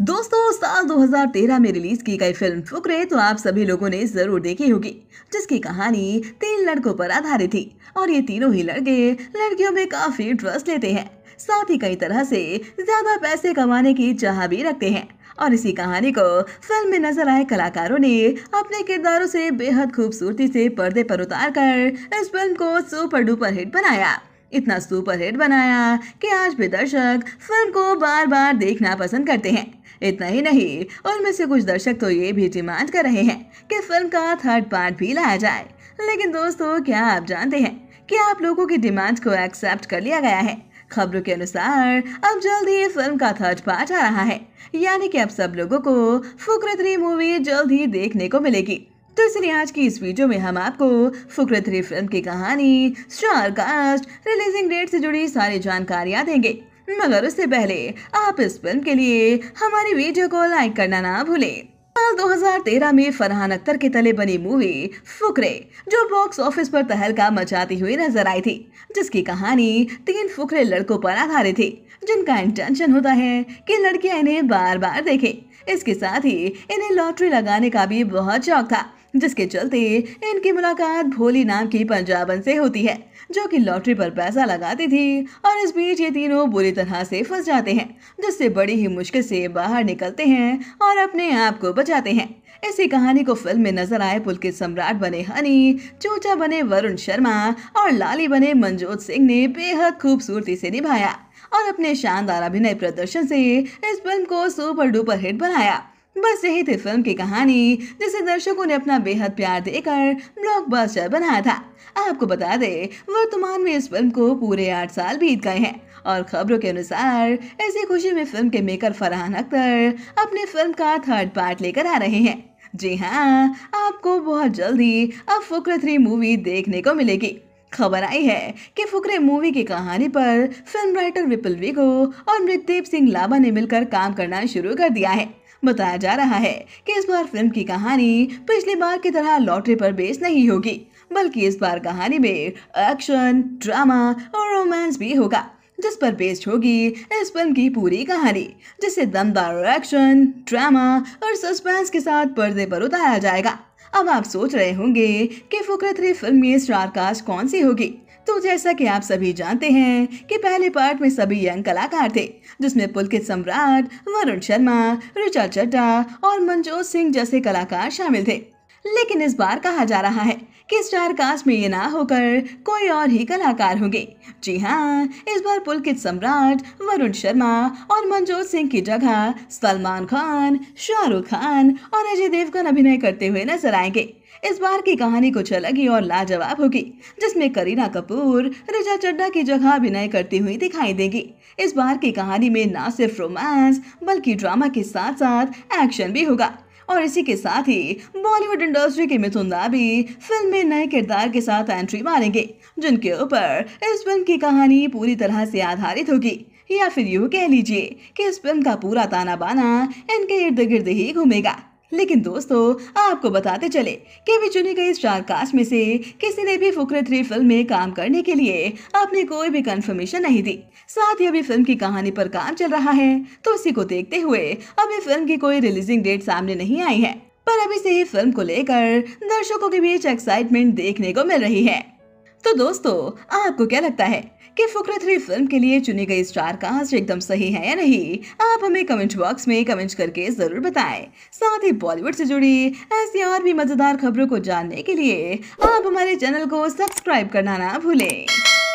दोस्तों साल 2013 में रिलीज की गई फिल्म फुकरे तो आप सभी लोगों ने जरूर देखी होगी जिसकी कहानी तीन लड़कों पर आधारित थी और ये तीनों ही लड़के लड़कियों में काफी इंटरेस्ट लेते हैं साथ ही कई तरह से ज्यादा पैसे कमाने की चाह भी रखते हैं और इसी कहानी को फिल्म में नजर आए कलाकारों ने अपने किरदारों से बेहद खूबसूरती से पर्दे पर उतार कर इस फिल्म को सुपर डुपर हिट बनाया इतना सुपरहिट बनाया कि आज भी दर्शक फिल्म को बार बार देखना पसंद करते हैं इतना ही नहीं उनमें से कुछ दर्शक तो ये भी डिमांड कर रहे हैं कि फिल्म का थर्ड पार्ट भी लाया जाए लेकिन दोस्तों क्या आप जानते हैं कि आप लोगों की डिमांड को एक्सेप्ट कर लिया गया है खबरों के अनुसार अब जल्द ही फिल्म का थर्ड पार्ट आ रहा है यानी कि अब सब लोगों को फुकर थ्री मूवी जल्द ही देखने को मिलेगी तो इसलिए आज की इस वीडियो में हम आपको फुकरे थ्री फिल्म की कहानी स्टार कास्ट रिलीजिंग डेट से जुड़ी सारी जानकारियाँ देंगे मगर उससे पहले आप इस फिल्म के लिए हमारी वीडियो को लाइक करना ना भूलें साल 2013 में फरहान अख्तर के तले बनी मूवी फुकरे जो बॉक्स ऑफिस पर तहलका मचाती हुई नजर आई थी जिसकी कहानी तीन फुकरे लड़कों पर आधारित थी जिनका इंटेंशन होता है कि लड़कियां इन्हें बार बार देखें इसके साथ ही इन्हें लॉटरी लगाने का भी बहुत शौक था जिसके चलते इनकी मुलाकात भोली नाम की पंजाबन से होती है जो कि लॉटरी पर पैसा लगाती थी और इस बीच ये तीनों बुरी तरह से फंस जाते हैं जिससे बड़ी ही मुश्किल से बाहर निकलते हैं और अपने आप को बचाते हैं इसी कहानी को फिल्म में नजर आए पुल के सम्राट बने हनी चूचा बने वरुण शर्मा और लाली बने मनजोत सिंह ने बेहद खूबसूरती से निभाया और अपने शानदार अभिनय प्रदर्शन से इस फिल्म को सुपर डुपर हिट बनाया बस यही थी फिल्म की कहानी जिसे दर्शकों ने अपना बेहद प्यार देकर ब्लॉकबस्टर बनाया था आपको बता दें वर्तमान में इस फिल्म को पूरे आठ साल बीत गए हैं और खबरों के अनुसार ऐसी खुशी में फिल्म के मेकर फरहान अख्तर अपनी फिल्म का थर्ड पार्ट लेकर आ रहे हैं जी हाँ आपको बहुत जल्दी अब फुकर थ्री मूवी देखने को मिलेगी खबर आई है कि फुकरे मूवी की कहानी पर फिल्म राइटर विपुल विगो और मृतदेव सिंह लाबा ने मिलकर काम करना शुरू कर दिया है बताया जा रहा है कि इस बार फिल्म की कहानी पिछली बार की तरह लॉटरी पर बेस नहीं होगी बल्कि इस बार कहानी में एक्शन ड्रामा और रोमांस भी होगा जिस पर बेस्ड होगी इस फिल्म की पूरी कहानी जिसे दमदार एक्शन ड्रामा और सस्पेंस के साथ पर्दे पर उतारा जाएगा अब आप सोच रहे होंगे कि फुकर थ्री फिल्म में स्टार कास्ट कौन सी होगी तो जैसा कि आप सभी जानते हैं कि पहले पार्ट में सभी यंग कलाकार थे जिसमें पुलकित सम्राट वरुण शर्मा रिचा चड्डा और मनजोत सिंह जैसे कलाकार शामिल थे लेकिन इस बार कहा जा रहा है कि स्टार कास्ट में ये ना होकर कोई और ही कलाकार होंगे जी हाँ इस बार पुलकित सम्राट वरुण शर्मा और मनजोत सिंह की जगह सलमान खान शाहरुख खान और अजय देवगन अभिनय करते हुए नजर आएंगे इस बार की कहानी कुछ अलग ही और लाजवाब होगी जिसमें करीना कपूर रिजा चड्डा की जगह अभिनय करती हुई दिखाई देगी इस बार की कहानी में ना सिर्फ रोमांस बल्कि ड्रामा के साथ साथ एक्शन भी होगा और इसी के साथ ही बॉलीवुड इंडस्ट्री के मिथुन भी फिल्म में नए किरदार के साथ एंट्री मारेंगे जिनके ऊपर इस फिल्म की कहानी पूरी तरह से आधारित होगी या फिर यूँ कह लीजिए कि इस फिल्म का पूरा ताना बाना इनके इर्द गिर्द ही घूमेगा लेकिन दोस्तों आपको बताते चले कि भी चुनी गई स्टार कास्ट में से किसी ने भी फुकरे थ्री फिल्म में काम करने के लिए अपनी कोई भी कंफर्मेशन नहीं दी साथ ही अभी फिल्म की कहानी पर काम चल रहा है तो इसी को देखते हुए अभी फिल्म की कोई रिलीजिंग डेट सामने नहीं आई है पर अभी से ही फिल्म को लेकर दर्शकों के बीच एक्साइटमेंट देखने को मिल रही है तो दोस्तों आपको क्या लगता है कि फुकरे थ्री फिल्म के लिए चुनी गई स्टार कास्ट एकदम सही है या नहीं आप हमें कमेंट बॉक्स में कमेंट करके जरूर बताएं साथ ही बॉलीवुड से जुड़ी ऐसी और भी मजेदार खबरों को जानने के लिए आप हमारे चैनल को सब्सक्राइब करना ना भूलें